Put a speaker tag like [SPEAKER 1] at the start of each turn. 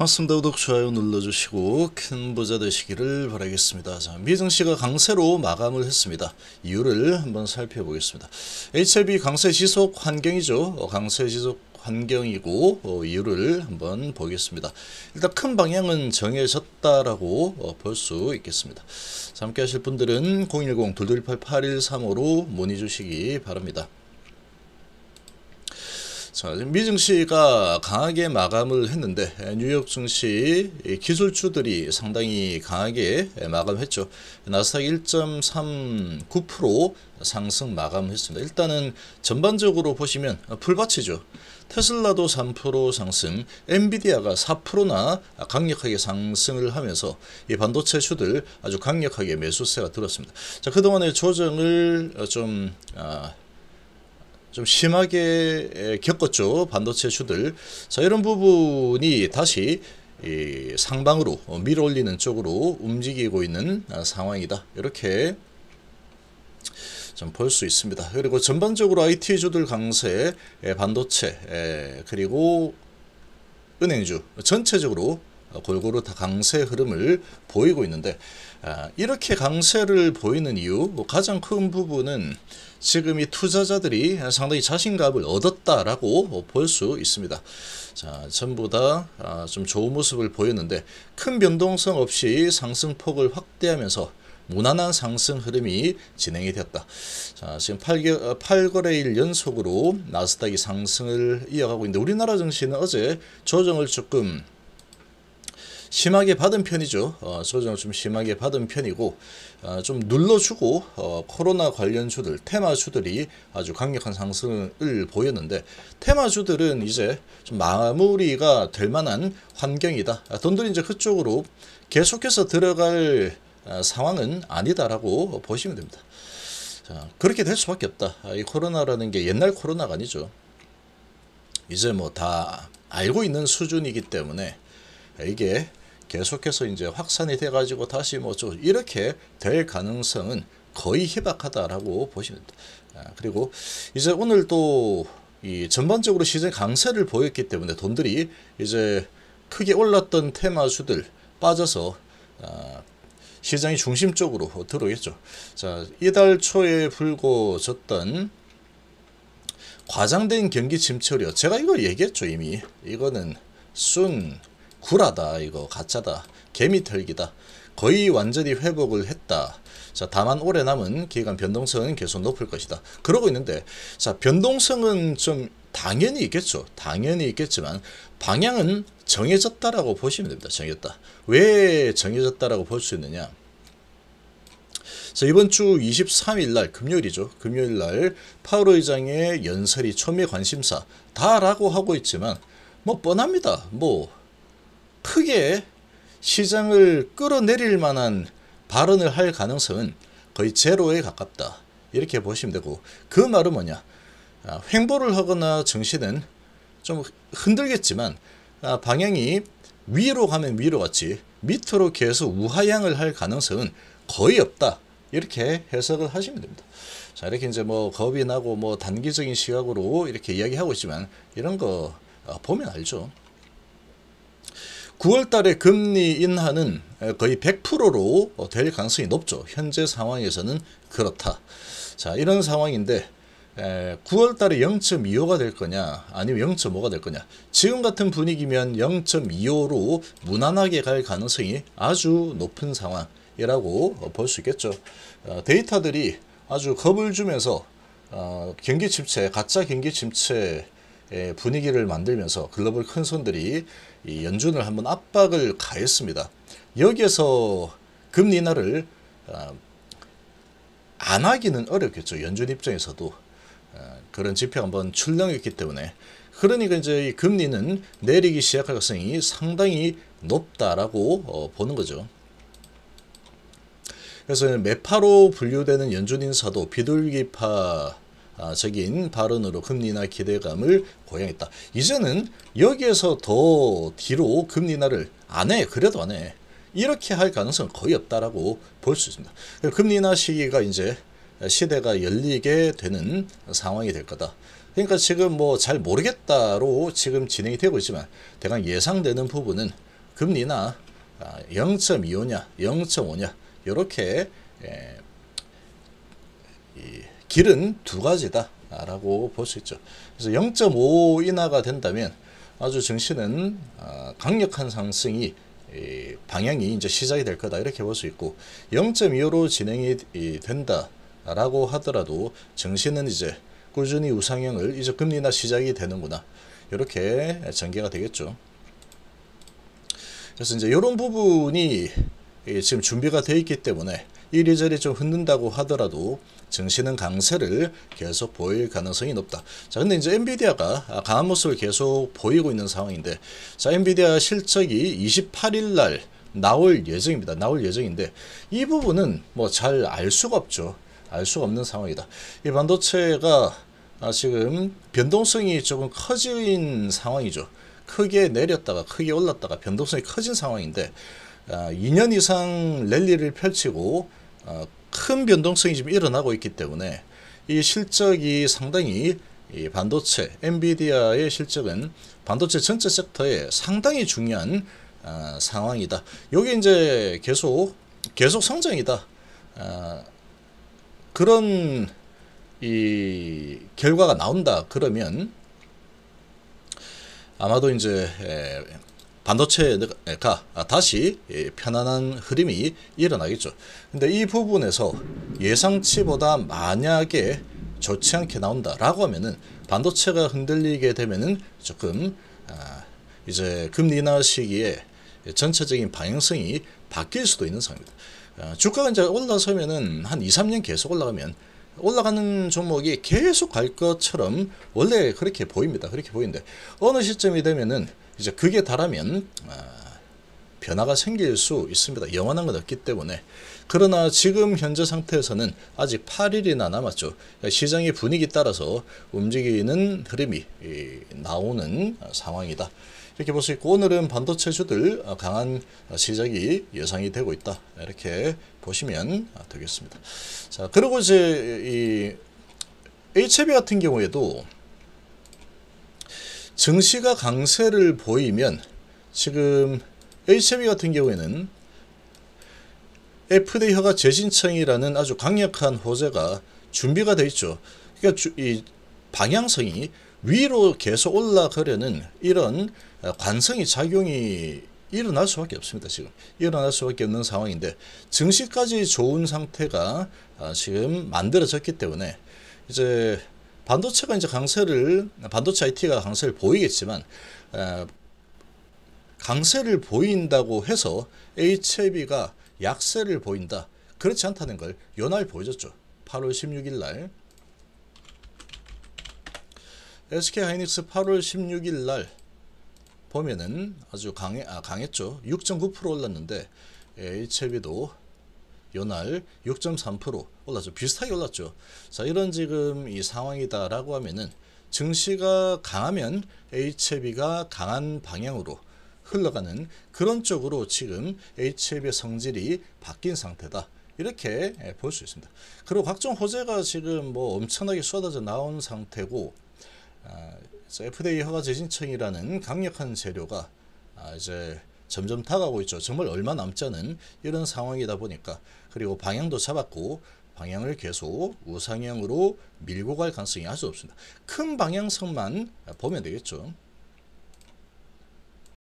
[SPEAKER 1] 맞습니다. 구독, 좋아요 눌러주시고 큰 부자 되시기를 바라겠습니다. 자, 미증시가 강세로 마감을 했습니다. 이유를 한번 살펴보겠습니다. HLB 강세 지속 환경이죠. 어, 강세 지속 환경이고 어, 이유를 한번 보겠습니다. 일단 큰 방향은 정해졌다라고 어, 볼수 있겠습니다. 함께 하실 분들은 010-228-8135로 문의 주시기 바랍니다. 자, 미 증시가 강하게 마감을 했는데 뉴욕 증시 기술주들이 상당히 강하게 마감했죠. 나스닥 1.39% 상승 마감했습니다. 일단은 전반적으로 보시면 풀밭이죠. 테슬라도 3% 상승, 엔비디아가 4%나 강력하게 상승을 하면서 이 반도체 주들 아주 강력하게 매수세가 들었습니다. 자, 그동안의 조정을 좀 아, 좀 심하게 겪었죠. 반도체 주들. 자, 이런 부분이 다시 상방으로 어, 밀어올리는 쪽으로 움직이고 있는 아, 상황이다. 이렇게 좀 볼 수 있습니다. 그리고 전반적으로 IT주들 강세, 반도체, 그리고 은행주 전체적으로 어, 골고루 다 강세 흐름을 보이고 있는데 아, 이렇게 강세를 보이는 이유 뭐 가장 큰 부분은 지금 이 투자자들이 상당히 자신감을 얻었다라고 볼 수 있습니다. 자, 전부 다좀 아, 좋은 모습을 보였는데 큰 변동성 없이 상승폭을 확대하면서 무난한 상승 흐름이 진행이 되었다. 자, 지금 8개, 8거래일 어, 연속으로 나스닥이 상승을 이어가고 있는데 우리나라 증시는 어제 조정을 조금 심하게 받은 편이죠. 어, 소정을 좀 심하게 받은 편이고 어, 좀 눌러주고 어, 코로나 관련주들, 테마주들이 아주 강력한 상승을 보였는데 테마주들은 이제 좀 마무리가 될 만한 환경이다. 아, 돈들이 이제 그쪽으로 계속해서 들어갈 아, 상황은 아니다라고 보시면 됩니다. 자, 그렇게 될 수밖에 없다. 아, 이 코로나라는 게 옛날 코로나가 아니죠. 이제 뭐 다 알고 있는 수준이기 때문에 이게 계속해서 이제 확산이 돼가지고 다시 뭐 이렇게 될 가능성은 거의 희박하다라고 보시면 됩니다. 아, 그리고 이제 오늘 또이 전반적으로 시장 강세를 보였기 때문에 돈들이 이제 크게 올랐던 테마주들 빠져서 아, 시장이 중심적으로 들어오겠죠. 자, 이달 초에 불거졌던 과장된 경기 침체율이 제가 이거 얘기했죠, 이미. 이거는 순 구라다 이거 가짜다 개미털기다 거의 완전히 회복을 했다. 자, 다만 올해 남은 기간 변동성은 계속 높을 것이다. 그러고 있는데, 자, 변동성은 좀 당연히 있겠죠. 당연히 있겠지만, 방향은 정해졌다라고 보시면 됩니다. 정해졌다. 왜 정해졌다라고 볼 수 있느냐? 자, 이번 주 23일 날, 금요일이죠. 금요일 날, 파우로 의장의 연설이 초미 관심사다라고 하고 있지만, 뭐, 뻔합니다. 뭐, 크게 시장을 끌어내릴 만한 발언을 할 가능성은 거의 제로에 가깝다. 이렇게 보시면 되고 그 말은 뭐냐 아, 횡보를 하거나 정신은 좀 흔들겠지만 아, 방향이 위로 가면 위로 같이 밑으로 계속 우하향을 할 가능성은 거의 없다 이렇게 해석을 하시면 됩니다 자 이렇게 이제 뭐 겁이 나고 뭐 단기적인 시각으로 이렇게 이야기하고 있지만 이런 거 아, 보면 알죠 9월 달에 금리 인하는 거의 100%로 될 가능성이 높죠. 현재 상황에서는 그렇다. 자, 이런 상황인데 9월 달에 0.25가 될 거냐 아니면 0.5가 될 거냐 지금 같은 분위기면 0.25로 무난하게 갈 가능성이 아주 높은 상황이라고 볼 수 있겠죠. 어, 데이터들이 아주 겁을 주면서 어, 경기 침체, 가짜 경기 침체 예, 분위기를 만들면서 글로벌 큰 손들이 연준을 한번 압박을 가했습니다. 여기에서 금리 인하를 아, 안 하기는 어렵겠죠. 연준 입장에서도 아, 그런 지표 한번 출렁했기 때문에 그러니까 이제 이 금리는 내리기 시작할 가능성이 상당히 높다라고 어, 보는 거죠. 그래서 매파로 분류되는 연준 인사도 비둘기파 아, 적인 발언으로 금리나 기대감을 고양했다. 이제는 여기에서 더 뒤로 금리나를 안 해. 그래도 안 해. 이렇게 할 가능성은 거의 없다라고 볼 수 있습니다. 금리나 시기가 이제 시대가 열리게 되는 상황이 될 거다. 그러니까 지금 뭐 잘 모르겠다로 지금 진행이 되고 있지만 대강 예상되는 부분은 금리나 0.25냐 0.5냐 이렇게 길은 두 가지다 라고 볼 수 있죠. 그래서 0.5 인하가 된다면 아주 증시는 어, 강력한 상승이 방향이 이제 시작이 될 거다 이렇게 볼 수 있고 0.25로 진행이 된다라고 하더라도 증시는 이제 꾸준히 우상향을 이제 금리나 시작이 되는구나 이렇게 전개가 되겠죠. 그래서 이제 이런 부분이 지금 준비가 되어 있기 때문에 이리저리 좀 흔든다고 하더라도 증시는 강세를 계속 보일 가능성이 높다. 자, 근데 이제 엔비디아가 강한 모습을 계속 보이고 있는 상황인데, 자, 엔비디아 실적이 28일 날 나올 예정입니다. 나올 예정인데, 이 부분은 뭐 잘 알 수가 없죠. 알 수가 없는 상황이다. 이 반도체가 아, 지금 변동성이 조금 커진 상황이죠. 크게 내렸다가 크게 올랐다가 변동성이 커진 상황인데, 2년 아, 이상 랠리를 펼치고 어, 큰 변동성이 지금 일어나고 있기 때문에 이 실적이 상당히 이 반도체, 엔비디아의 실적은 반도체 전체 섹터에 상당히 중요한 어, 상황이다. 여기 이제 계속 계속 성장이다. 어, 그런 이 결과가 나온다. 그러면 아마도 이제 반도체가 다시 예, 편안한 흐름이 일어나겠죠. 근데 이 부분에서 예상치보다 만약에 좋지 않게 나온다라고 하면은 반도체가 흔들리게 되면은 조금 아 이제 금리 인하 시기에 전체적인 방향성이 바뀔 수도 있는 상황입니다. 아, 주가가 이제 올라서면은 한 2, 3년 계속 올라가면 올라가는 종목이 계속 갈 것처럼 원래 그렇게 보입니다. 그렇게 보이는데 어느 시점이 되면은 이제 극에 달하면 아, 변화가 생길 수 있습니다. 영원한 건 없기 때문에. 그러나 지금 현재 상태에서는 아직 8일이나 남았죠. 그러니까 시장의 분위기 따라서 움직이는 흐름이 나오는 상황이다. 이렇게 볼 수 있고 오늘은 반도체주들 아, 강한 시작이 예상이 되고 있다. 이렇게 보시면 되겠습니다. 자, 그리고 이제 이 HB e 같은 경우에도 증시가 강세를 보이면 지금 HME 같은 경우에는 FDA 허가 재신청이라는 아주 강력한 호재가 준비가 되어 있죠. 그러니까 주, 이 방향성이 위로 계속 올라가려는 이런 아, 관성이 작용이 일어날 수밖에 없습니다. 지금 일어날 수밖에 없는 상황인데 증시까지 좋은 상태가 아, 지금 만들어졌기 때문에 이제 반도체가 이제 강세를 반도체 IT가 강세를 보이겠지만 에, 강세를 보인다고 해서 h i b 가 약세를 보인다. 그렇지 않다는 걸 요날 보여줬죠. 8월 16일 날 SK 하이닉스 8월 16일 날 보면은 아주 강해 아, 강했죠. 6.9% 올랐는데 HIV도 요날 6.3% 올랐죠. 비슷하게 올랐죠. 자, 이런 지금 이 상황이다라고 하면은 증시가 강하면 HB가 강한 방향으로 흘러가는 그런 쪽으로 지금 HB의 성질이 바뀐 상태다. 이렇게 예, 볼수 있습니다. 그리고 각종 호재가 지금 뭐 엄청나게 쏟아져 나온 상태고 아, FDA 허가 재신청이라는 강력한 재료가 아, 이제 점점 다가오고 있죠. 정말 얼마 남지 않은 이런 상황이다 보니까 그리고 방향도 잡았고 방향을 계속 우상향으로 밀고 갈 가능성이 아주 없습니다. 큰 방향성만 보면 되겠죠.